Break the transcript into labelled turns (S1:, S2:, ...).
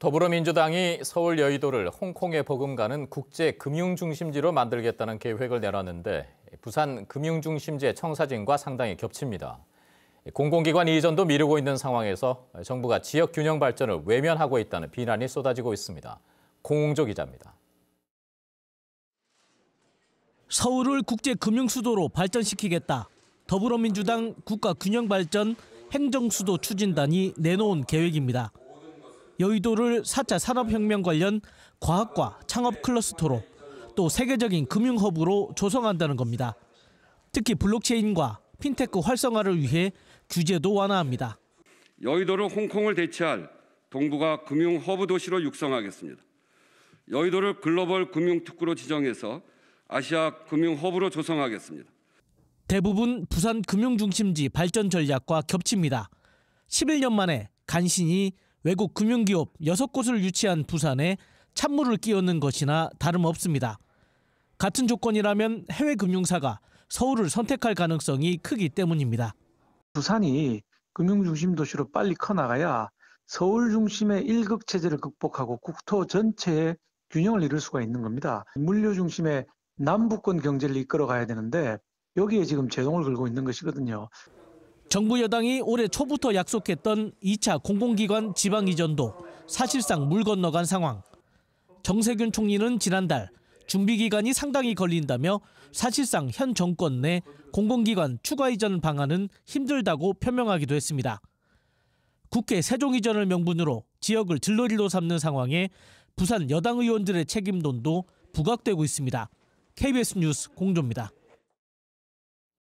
S1: 더불어민주당이 서울 여의도를 홍콩에 버금가는 국제 금융 중심지로 만들겠다는 계획을 내놨는데 부산 금융 중심지의 청사진과 상당히 겹칩니다. 공공기관 이전도 미루고 있는 상황에서 정부가 지역 균형 발전을 외면하고 있다는 비난이 쏟아지고 있습니다. 공홍조 기자입니다.
S2: 서울을 국제 금융 수도로 발전시키겠다. 더불어민주당 국가 균형 발전 행정 수도 추진단이 내놓은 계획입니다. 여의도를 4차 산업혁명 관련 과학과 창업 클러스터로 또 세계적인 금융 허브로 조성한다는 겁니다. 특히 블록체인과 핀테크 활성화를 위해 규제도 완화합니다.
S3: 여의도로 홍콩을 대체할 동북아 금융 허브 도시로 육성하겠습니다. 여의도를 글로벌 금융 특구로 지정해서 아시아 금융 허브로 조성하겠습니다.
S2: 대부분 부산 금융 중심지 발전 전략과 겹칩니다. 11년 만에 간신히 외국 금융기업 6곳을 유치한 부산에 찬물을 끼얹는 것이나 다름없습니다. 같은 조건이라면 해외 금융사가 서울을 선택할 가능성이 크기 때문입니다. 부산이 금융 중심 도시로 빨리 커나가야 서울
S4: 중심의 일극 체제를 극복하고 국토 전체의 균형을 이룰 수가 있는 겁니다. 물류 중심의 남북권 경제를 이끌어 가야 되는데 여기에 지금 제동을 걸고 있는 것이거든요.
S2: 정부 여당이 올해 초부터 약속했던 2차 공공기관 지방이전도 사실상 물 건너간 상황. 정세균 총리는 지난달 준비기간이 상당히 걸린다며 사실상 현 정권 내 공공기관 추가 이전 방안은 힘들다고 표명하기도 했습니다. 국회 세종 이전을 명분으로 지역을 진로리로 삼는 상황에 부산 여당 의원들의 책임론도 부각되고 있습니다. KBS 뉴스 공조입니다.